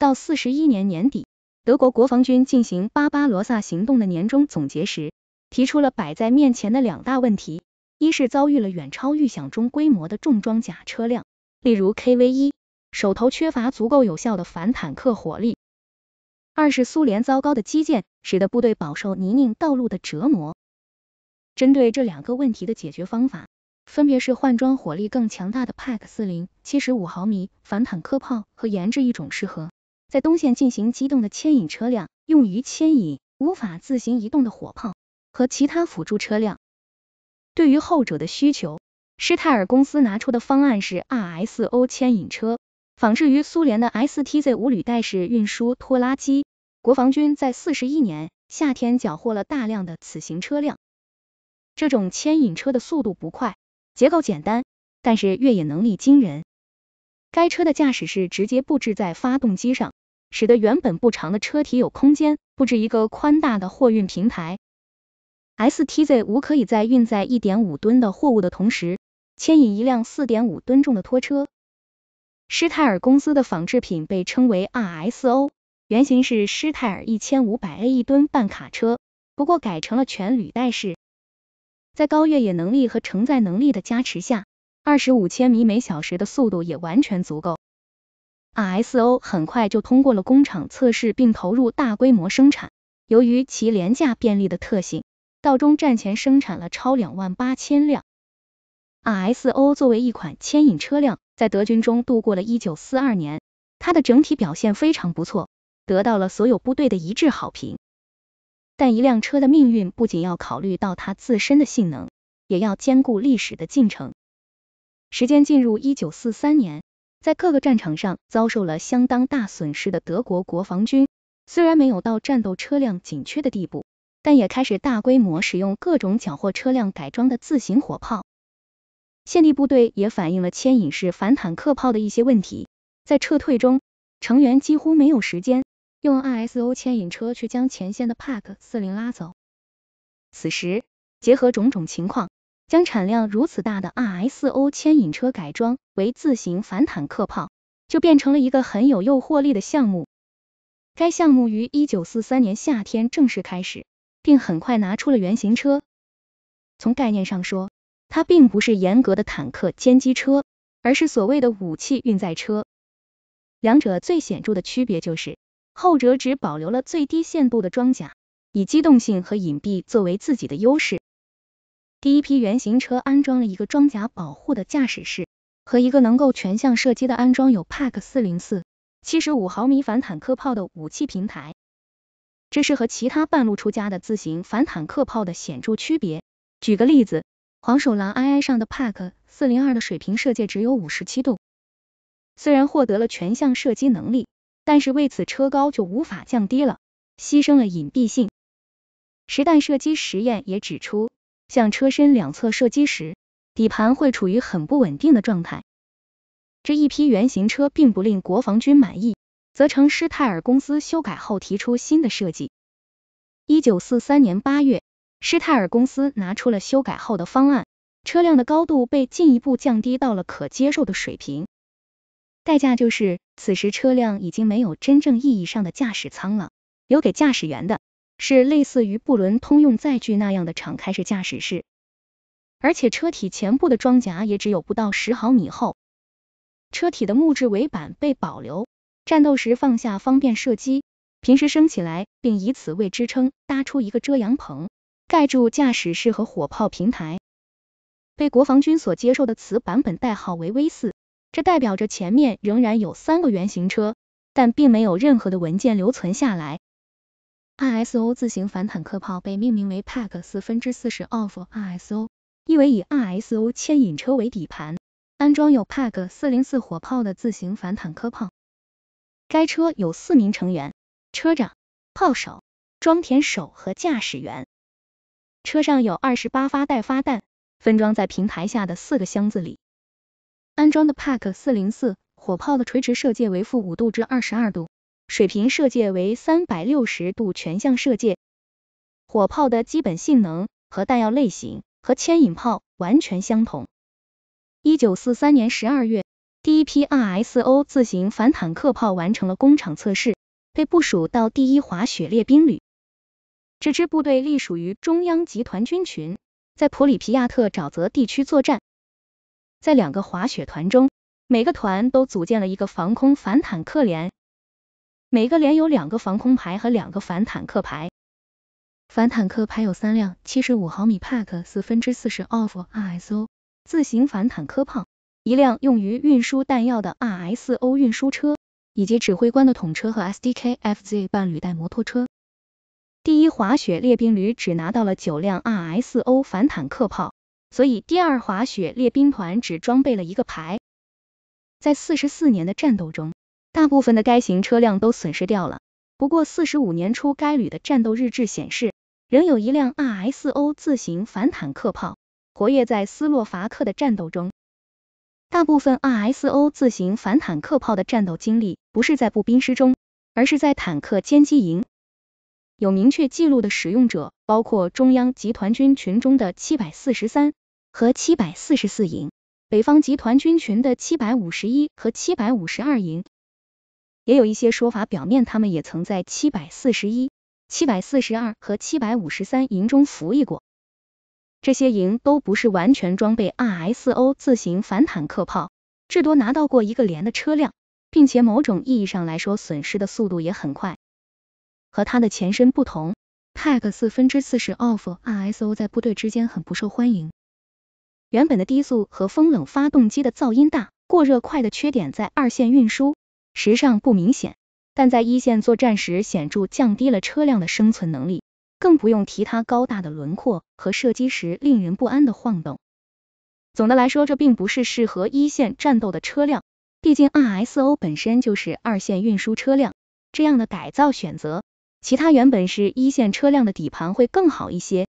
到四十一年年底，德国国防军进行巴巴罗萨行动的年终总结时，提出了摆在面前的两大问题：一是遭遇了远超预想中规模的重装甲车辆，例如 KV 一，手头缺乏足够有效的反坦克火力；二是苏联糟糕的基建，使得部队饱受泥泞道路的折磨。针对这两个问题的解决方法，分别是换装火力更强大的 Pack 四零七十五毫米反坦克炮和研制一种适合。在东线进行机动的牵引车辆，用于牵引无法自行移动的火炮和其他辅助车辆。对于后者的需求，施泰尔公司拿出的方案是 RSO 牵引车，仿制于苏联的 STZ 五履带式运输拖拉机。国防军在四十一年夏天缴获了大量的此型车辆。这种牵引车的速度不快，结构简单，但是越野能力惊人。该车的驾驶室直接布置在发动机上，使得原本不长的车体有空间布置一个宽大的货运平台。STZ 五可以在运载一点五吨的货物的同时，牵引一辆四点五吨重的拖车。施泰尔公司的仿制品被称为 RSO，原型是施泰尔一千五百 A 一吨半卡车，不过改成了全履带式。在高越野能力和承载能力的加持下，二十五千米每小时的速度也完全足够。RSO 很快就通过了工厂测试，并投入大规模生产。由于其廉价便利的特性，到中战前生产了超两万八千辆。RSO 作为一款牵引车辆，在德军中度过了一九四二年。它的整体表现非常不错，得到了所有部队的一致好评。但一辆车的命运不仅要考虑到它自身的性能，也要兼顾历史的进程。时间进入一九四三年，在各个战场上遭受了相当大损失的德国国防军，虽然没有到战斗车辆紧缺的地步，但也开始大规模使用各种缴获车辆改装的自行火炮。现地部队也反映了牵引式反坦克炮的一些问题，在撤退中，成员几乎没有时间用 i s o 牵引车去将前线的 p a k 四零拉走。此时，结合种种情况。将产量如此大的 RSO 牵引车改装为自行反坦克炮，就变成了一个很有诱惑力的项目。该项目于一九四三年夏天正式开始，并很快拿出了原型车。从概念上说，它并不是严格的坦克歼击车，而是所谓的武器运载车。两者最显著的区别就是，后者只保留了最低限度的装甲，以机动性和隐蔽作为自己的优势。第一批原型车安装了一个装甲保护的驾驶室和一个能够全向射击的安装有 Pack 404 75毫米反坦克炮的武器平台，这是和其他半路出家的自行反坦克炮的显著区别。举个例子，黄鼠狼 II 上的 Pack 402的水平射界只有57度，虽然获得了全向射击能力，但是为此车高就无法降低了，牺牲了隐蔽性。实弹射击实验也指出。向车身两侧射击时，底盘会处于很不稳定的状态。这一批原型车并不令国防军满意，责成施泰尔公司修改后提出新的设计。一九四三年八月，施泰尔公司拿出了修改后的方案，车辆的高度被进一步降低到了可接受的水平。代价就是，此时车辆已经没有真正意义上的驾驶舱了，留给驾驶员的。是类似于布伦通用载具那样的敞开式驾驶室，而且车体前部的装甲也只有不到十毫米厚。车体的木质尾板被保留，战斗时放下方便射击，平时升起来并以此为支撑搭出一个遮阳棚，盖住驾驶室和火炮平台。被国防军所接受的此版本代号为 V 四，这代表着前面仍然有三个原型车，但并没有任何的文件留存下来。i s o 自行反坦克炮被命名为 Pack 四分之四十 of i s o 意为以 i s o 牵引车为底盘，安装有 Pack 四零四火炮的自行反坦克炮。该车有四名成员：车长、炮手、装填手和驾驶员。车上有二十八发待发弹，分装在平台下的四个箱子里。安装的 Pack 四零四火炮的垂直射界为负五度至二十二度。水平射界为三百六十度全向射界。火炮的基本性能和弹药类型和牵引炮完全相同。一九四三年十二月，第一批 RSO 自行反坦克炮完成了工厂测试，被部署到第一滑雪列兵旅。这支部队隶属于中央集团军群，在普里皮亚特沼泽地区作战。在两个滑雪团中，每个团都组建了一个防空反坦克连。每个连有两个防空排和两个反坦克排，反坦克排有三辆75毫米分之四4/40 RSO 自行反坦克炮，一辆用于运输弹药的 RSO 运输车，以及指挥官的统车和 SDK FZ 半履带摩托车。第一滑雪列兵旅只拿到了九辆 RSO 反坦克炮，所以第二滑雪列兵团只装备了一个排。在四十四年的战斗中，大部分的该型车辆都损失掉了。不过，四十五年初该旅的战斗日志显示，仍有一辆 RSO 自行反坦克炮活跃在斯洛伐克的战斗中。大部分 RSO 自行反坦克炮的战斗经历不是在步兵师中，而是在坦克歼击营。有明确记录的使用者包括中央集团军群中的七百四十三和七百四十四营，北方集团军群的七百五十一和七百五十二营。也有一些说法，表面他们也曾在七百四十一、七百四十二和七百五十三营中服役过，这些营都不是完全装备 RSO 自行反坦克炮，至多拿到过一个连的车辆，并且某种意义上来说，损失的速度也很快。和它的前身不同 p a c 四分之四十 Off RSO 在部队之间很不受欢迎。原本的低速和风冷发动机的噪音大、过热快的缺点，在二线运输。时尚不明显，但在一线作战时显著降低了车辆的生存能力，更不用提它高大的轮廓和射击时令人不安的晃动。总的来说，这并不是适合一线战斗的车辆，毕竟 RSO 本身就是二线运输车辆。这样的改造选择，其他原本是一线车辆的底盘会更好一些。